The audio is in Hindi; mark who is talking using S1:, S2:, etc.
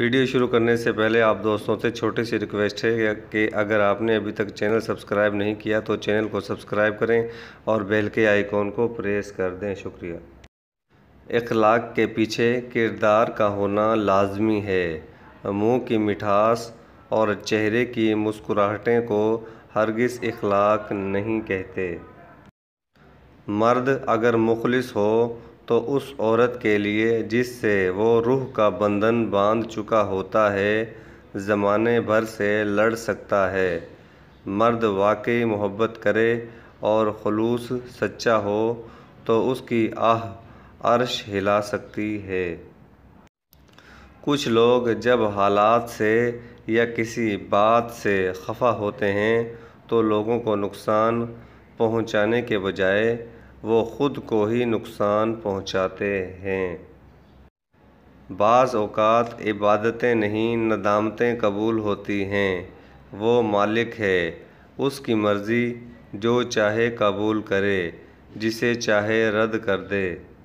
S1: वीडियो शुरू करने से पहले आप दोस्तों से छोटी सी रिक्वेस्ट है कि अगर आपने अभी तक चैनल सब्सक्राइब नहीं किया तो चैनल को सब्सक्राइब करें और बेल के आइकॉन को प्रेस कर दें शुक्रिया इखलाक के पीछे किरदार का होना लाजमी है मुंह की मिठास और चेहरे की मुस्कुराहटें को हरगिज़ इखलाक नहीं कहते मर्द अगर मुखलिस हो तो उस औरत के लिए जिससे वो रूह का बंधन बांध चुका होता है ज़माने भर से लड़ सकता है मर्द वाकई मोहब्बत करे और खलूस सच्चा हो तो उसकी आह अर्श हिला सकती है कुछ लोग जब हालात से या किसी बात से खफा होते हैं तो लोगों को नुकसान पहुंचाने के बजाय वो ख़ुद को ही नुकसान पहुँचाते हैं बाज़ अवकात इबादतें नहीं नदामतें कबूल होती हैं वो मालिक है उसकी मर्ज़ी जो चाहे कबूल करे जिसे चाहे रद्द कर दे